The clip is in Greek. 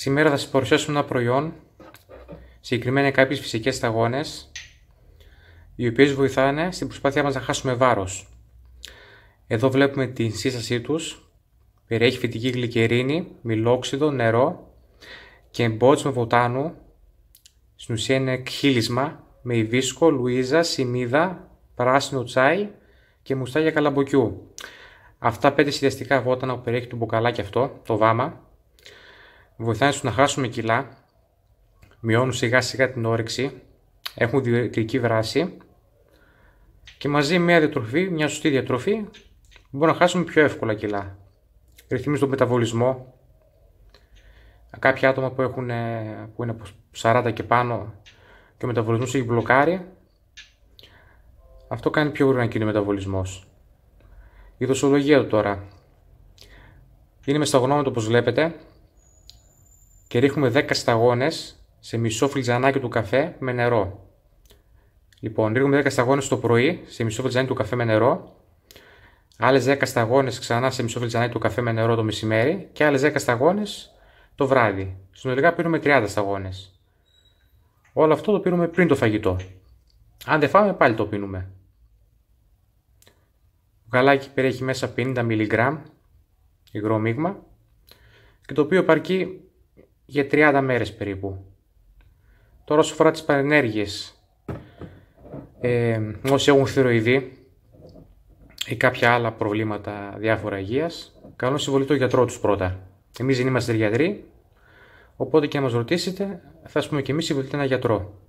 Σήμερα θα σας παρουσιάσω ένα προϊόν, συγκεκριμένα κάποιες φυσικές σταγόνες, οι οποίες βοηθάνε στην προσπάθειά μας να χάσουμε βάρος. Εδώ βλέπουμε την σύστασή τους, περιέχει φυτική γλυκερίνη, μιλόξιδο, νερό και εμπότσμα βοτάνου, στην ουσία είναι εκχύλισμα με υβίσκο, λουίζα, σιμίδα, πράσινο τσάι και μουστάγια καλαμποκιού. Αυτά πέντε συνδυαστικά βότανα που περιέχει το μπουκαλάκι αυτό, το βάμα, βοηθάνε στο να χάσουμε κιλά, μειώνουν σιγά σιγά την όρεξη, έχουν διαιτητική βράση και μαζί με μια διατροφή, μια σωστή διατροφή, μπορούμε να χάσουμε πιο εύκολα κιλά. ρυθμίζει τον μεταβολισμό. Κάποια άτομα που, έχουν, ε, που είναι από 40 και πάνω και ο μεταβολισμός έχει μπλοκάρει, αυτό κάνει πιο γρήγορα να γίνει ο μεταβολισμός. Η δοσολογία του τώρα. Είναι με το όπως βλέπετε, και ρίχνουμε 10 σταγόνες σε μισό φλιτζανάκι του καφέ με νερό. Λοιπόν, ρίχνουμε 10 σταγόνες το πρωί σε μισό φλιτζανάκι του καφέ με νερό, άλλες 10 σταγόνες ξανά σε μισό φλιτζανάκι του καφέ με νερό το μεσημέρι και άλλες 10 σταγόνες το βράδυ. Συνολικά πίνουμε 30 σταγόνες. Όλο αυτό το πίνουμε πριν το φαγητό. Αν δεν φάμε πάλι το πίνουμε. Το γαλάκι περιέχει μέσα 50 mg υγρό μείγμα και το οποίο επαρκεί για 30 μέρες περίπου. Τώρα όσο φορά τις παρενέργειες ε, όσοι έχουν θηροειδή ή κάποια άλλα προβλήματα διάφορα υγείας, καλό συμβολή το γιατρό τους πρώτα. Εμείς δεν είμαστε γιατροί, οπότε και αν μας ρωτήσετε θα πούμε και εμείς συμβολείτε ένα γιατρό.